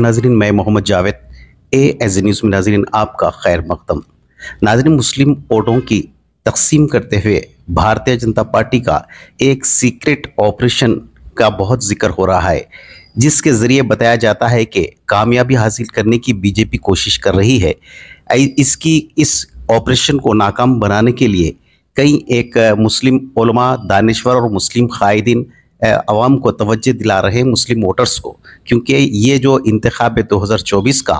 नाजरीन मैं Mohammed Javed A H news में नाजरीन आपका खैर मकदम नाजरीन मुस्लिम वोटों की तकसीम करते हुए भारतीय जनता पार्टी का एक सीक्रेट ऑपरेशन का बहुत जिक्र हो रहा है जिसके ज़रिए बताया जाता है कि कामयाबी हासिल करने की बीजेपी कोशिश कर रही है इसकी इस ऑपरेशन को नाकाम बनाने के लिए कई एक मुस्लिम दानश्वर और मुस्लिम कायदीन आवाम को तवज्जो दिला रहे मुस्लिम वोटर्स को क्योंकि ये जो इंतखब दो हज़ार चौबीस का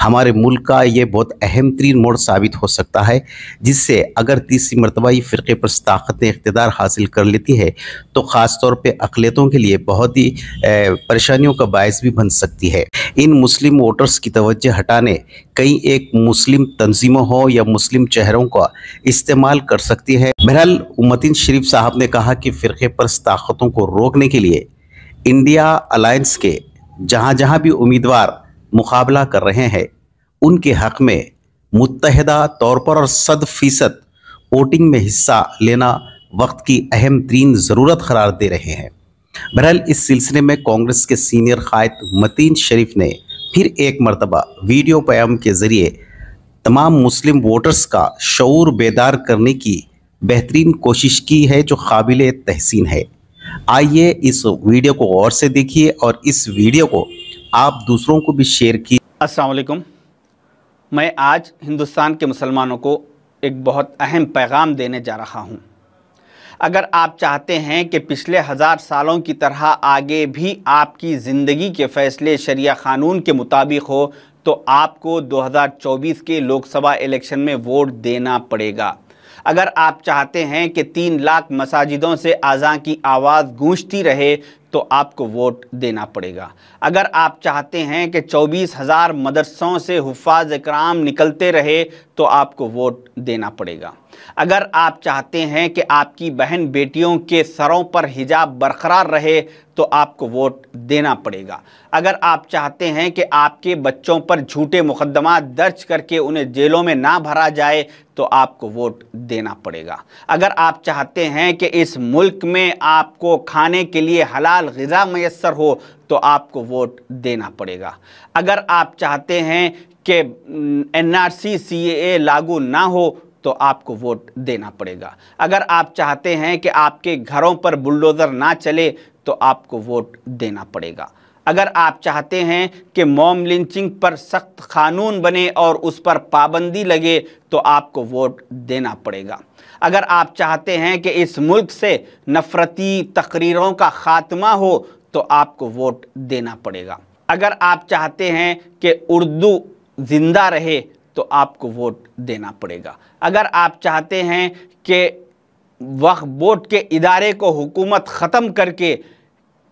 हमारे मुल्क का ये बहुत अहम तरीन मोड़ साबित हो सकता है जिससे अगर तीसरी मरतबा ये फ़िर पर ताकतें इकतदार हासिल कर लेती है तो ख़ास तौर पर अकलीतों के लिए बहुत ही परेशानियों का बायस भी बन सकती है इन मुस्लिम वोटर्स की तोज्जह हटाने कई एक मुस्लिम तंजीमों हो या मुस्लिम चेहरों का इस्तेमाल कर सकती है बहरहाल उमतिन शरीफ साहब ने कहा कि फ़िरक़े पर ताकतों को रोकने के लिए इंडिया अलायंस के जहाँ जहाँ भी उम्मीदवार मुकाबला कर रहे हैं उनके हक में मुतहदा तौर पर और सद फीसद वोटिंग में हिस्सा लेना वक्त की अहम तरीन ज़रूरत करार दे रहे हैं बहरहाल इस सिलसिले में कांग्रेस के सीनियर कायद मतीन शरीफ ने फिर एक मरतबा वीडियो पैम के ज़रिए तमाम मुस्लिम वोटर्स का शूर बेदार करने की बेहतरीन कोशिश की है जो काबिल तहसीन है आइए इस वीडियो को गौर से देखिए और इस वीडियो को आप दूसरों को भी शेयर की असलकुम मैं आज हिंदुस्तान के मुसलमानों को एक बहुत अहम पैगाम देने जा रहा हूँ अगर आप चाहते हैं कि पिछले हज़ार सालों की तरह आगे भी आपकी ज़िंदगी के फ़ैसले शरिया क़ानून के मुताबिक हो तो आपको 2024 के लोकसभा इलेक्शन में वोट देना पड़ेगा अगर आप चाहते हैं कि तीन लाख मसाजिदों से आज़ा की आवाज़ गूंजती रहे तो आपको वोट देना पड़ेगा अगर आप चाहते हैं कि चौबीस हज़ार मदरसों से हफाज कराम निकलते रहे तो आपको वोट देना पड़ेगा अगर आप चाहते हैं कि आपकी बहन बेटियों के सरों पर हिजाब बरकरार रहे तो आपको वोट देना पड़ेगा अगर आप चाहते हैं कि आपके बच्चों पर झूठे मुकदमा दर्ज करके उन्हें जेलों में ना भरा जाए तो आपको वोट देना पड़ेगा अगर आप चाहते हैं कि इस मुल्क में आपको खाने के लिए हलाल गज़ा मैसर हो तो आपको वोट देना पड़ेगा अगर आप चाहते हैं कि एन आर सी सी ए लागू ना हो तो आपको वोट देना पड़ेगा अगर आप चाहते हैं कि आपके घरों पर बुलडोज़र ना चले तो आपको वोट देना पड़ेगा अगर आप चाहते हैं कि मॉम लिंचिंग पर सख्त कानून बने और उस पर पाबंदी लगे तो आपको वोट देना पड़ेगा अगर आप चाहते हैं कि इस मुल्क से नफ़रती तकरीरों का ख़ात्मा हो तो आपको वोट देना पड़ेगा अगर आप चाहते हैं कि उर्दू ज़िंदा रहे तो आपको वोट देना पड़ेगा अगर आप चाहते हैं कि वक्फ बोर्ड के इदारे को हुकूमत ख़त्म करके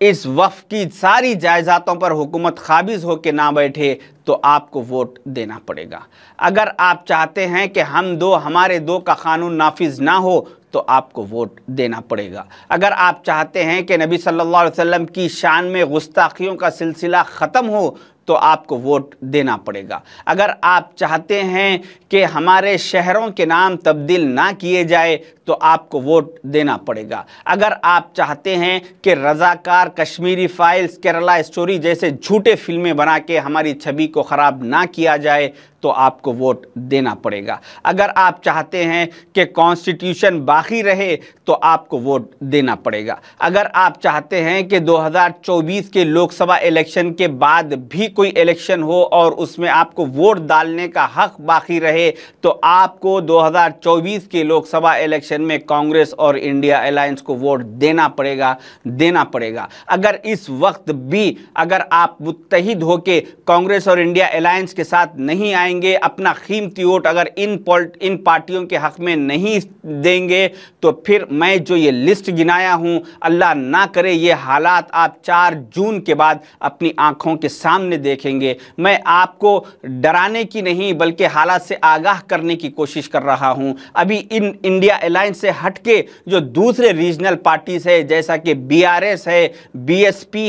इस वफ़ की सारी जायदादों पर हुकूमत काबिज के ना बैठे तो आपको वोट देना पड़ेगा अगर आप चाहते हैं कि हम दो हमारे दो का कानून नाफिज ना हो तो आपको वोट देना पड़ेगा अगर आप चाहते हैं कि नबी सल्लल्लाहु अलैहि वसल्लम की शान में गुस्ताखियों का सिलसिला ख़त्म हो तो आपको वोट देना पड़ेगा अगर आप चाहते हैं कि हमारे शहरों के नाम तब्दील ना किए जाए तो आपको वोट देना पड़ेगा अगर आप चाहते हैं कि रज़ाकार कश्मीरी फाइल्स केरला स्टोरी जैसे झूठे फिल्में बना के हमारी छवि को ख़राब ना किया जाए तो आपको वोट देना पड़ेगा अगर आप चाहते हैं कि कॉन्स्टिट्यूशन बाकी रहे तो आपको वोट देना पड़ेगा अगर आप चाहते हैं कि 2024 के लोकसभा इलेक्शन के बाद भी कोई इलेक्शन हो और उसमें आपको वोट डालने का हक बाकी रहे तो आपको 2024 के लोकसभा इलेक्शन में कांग्रेस और इंडिया अलायंस को वोट देना पड़ेगा देना पड़ेगा अगर इस वक्त भी अगर आप मुतहद होकर कांग्रेस और इंडिया अलायंस के साथ नहीं आएंगे जाएंगे अपना कीमती वोट अगर इन पॉल्ट इन पार्टियों के हक में नहीं देंगे तो फिर मैं जो ये लिस्ट गिनाया हूँ अल्लाह ना करे ये हालात आप चार जून के बाद अपनी आँखों के सामने देखेंगे मैं आपको डराने की नहीं बल्कि हालात से आगाह करने की कोशिश कर रहा हूँ अभी इन इंडिया अलायंस से हटके जो दूसरे रीजनल पार्टीज़ है जैसा कि बी है बी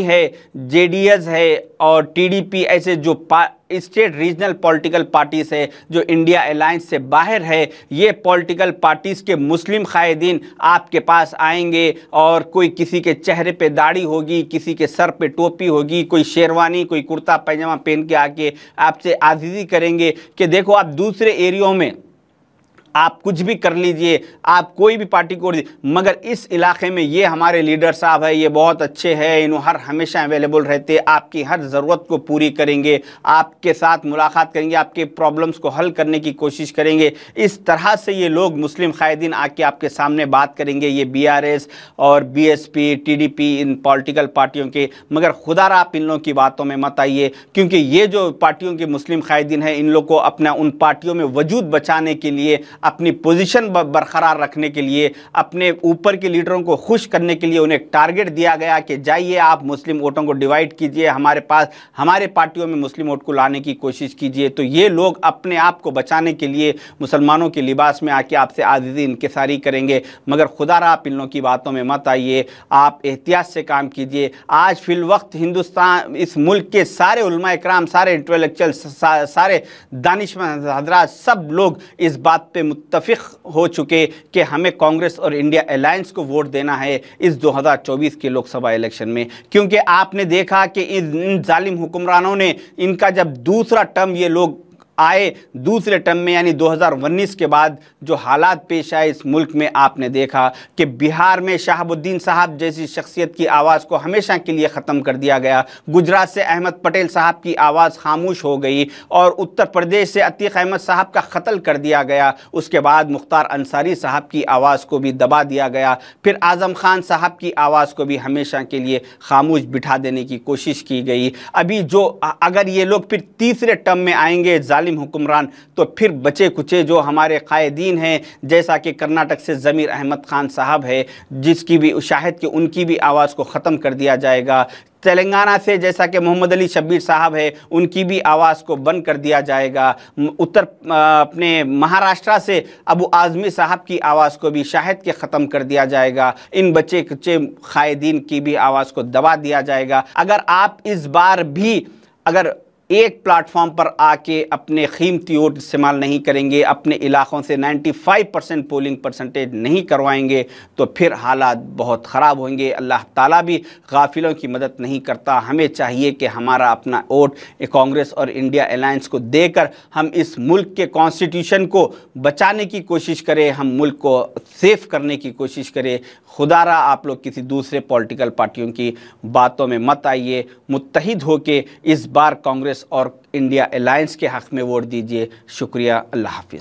है जे है और टी ऐसे जो पा स्टेट रीजनल पॉलिटिकल पार्टीज है जो इंडिया अलायंस से बाहर है ये पॉलिटिकल पार्टीज़ के मुस्लिम कायदीन आपके पास आएंगे और कोई किसी के चेहरे पे दाढ़ी होगी किसी के सर पे टोपी होगी कोई शेरवानी कोई कुर्ता पैजामा पहन के आके आपसे आजीजी करेंगे कि देखो आप दूसरे एरियो में आप कुछ भी कर लीजिए आप कोई भी पार्टी को मगर इस इलाके में ये हमारे लीडर साहब है ये बहुत अच्छे हैं इन्हों हर हमेशा अवेलेबल रहते आपकी हर ज़रूरत को पूरी करेंगे आपके साथ मुलाकात करेंगे आपके प्रॉब्लम्स को हल करने की कोशिश करेंगे इस तरह से ये लोग मुस्लिम कायदीन आके आपके सामने बात करेंगे ये एस और डी टीडीपी इन पॉलिटिकल पार्टियों के मगर खुदा आप इन लोगों की बातों में मत आइए क्योंकि ये जो पार्टियों के मुस्लिम कायदीन हैं इन लोग को अपना उन पार्टियों में वजूद बचाने के लिए अपनी पोजीशन बरकरार रखने के लिए अपने ऊपर के लीडरों को खुश करने के लिए उन्हें टारगेट दिया गया कि जाइए आप मुस्लिम वोटों को डिवाइड कीजिए हमारे पास हमारे पार्टियों में मुस्लिम वोट को लाने की कोशिश कीजिए तो ये लोग अपने आप को बचाने के लिए मुसलमानों के लिबास में आके आपसे आजिज़ी इंकसारी करेंगे मगर खुदा रहा आप इन लोगों की बातों में मत आइए आप एहतियात से काम कीजिए आज फिल वक्त हिंदुस्तान इस मुल्क के सारे कराम सारे इंटेलेक्चुअल सारे दानिशमंद हजरा सब लोग इस बात पर मुतफ़ हो चुके कि हमें कांग्रेस और इंडिया अलायंस को वोट देना है इस 2024 के लोकसभा इलेक्शन में क्योंकि आपने देखा कि इन जालिम हुक्मरानों ने इनका जब दूसरा टर्म ये लोग आए दूसरे टर्म में यानी 2019 के बाद जो हालात पेश आए इस मुल्क में आपने देखा कि बिहार में शहाबुद्दीन साहब जैसी शख्सियत की आवाज़ को हमेशा के लिए ख़त्म कर दिया गया गुजरात से अहमद पटेल साहब की आवाज़ खामोश हो गई और उत्तर प्रदेश से अतीक अहमद साहब का कत्ल कर दिया गया उसके बाद मुख्तार अंसारी साहब की आवाज़ को भी दबा दिया गया फिर आज़म खान साहब की आवाज़ को भी हमेशा के लिए खामोश बिठा देने की कोशिश की गई अभी जो अगर ये लोग फिर तीसरे टर्म में आएंगे जाल जालिम हुक्मरान तो फिर बचे कुचे जो हमारे कायदीन हैं जैसा कि कर्नाटक से ज़मीर अहमद खान साहब है जिसकी भी शाहिद की उनकी भी आवाज़ को ख़त्म कर दिया जाएगा तेलंगाना से जैसा कि मोहम्मद अली शब्बीर साहब है उनकी भी आवाज़ को बंद कर दिया जाएगा उत्तर अपने महाराष्ट्र से अबू आज़मी साहब की आवाज़ को भी शाहिद के ख़त्म कर दिया जाएगा इन बच्चे कच्चे कायदीन की भी आवाज़ को दबा दिया जाएगा अगर आप इस बार भी अगर एक प्लेटफॉर्म पर आके अपने कीमती वोट इस्तेमाल नहीं करेंगे अपने इलाकों से 95 परसेंट पोलिंग परसेंटेज नहीं करवाएंगे तो फिर हालात बहुत ख़राब होंगे अल्लाह ताला भी गाफिलों की मदद नहीं करता हमें चाहिए कि हमारा अपना वोट कांग्रेस और इंडिया अलायंस को देकर हम इस मुल्क के कॉन्स्टिट्यूशन को बचाने की कोशिश करें हम मुल्क को सेफ करने की कोशिश करें खुदारा आप लोग किसी दूसरे पोलिटिकल पार्टियों की बातों में मत आइए मुतहद होकर इस बार कांग्रेस कांग्रेस और इंडिया अलायंस के हक़ में वोट दीजिए शुक्रिया अल्लाह हाफिज़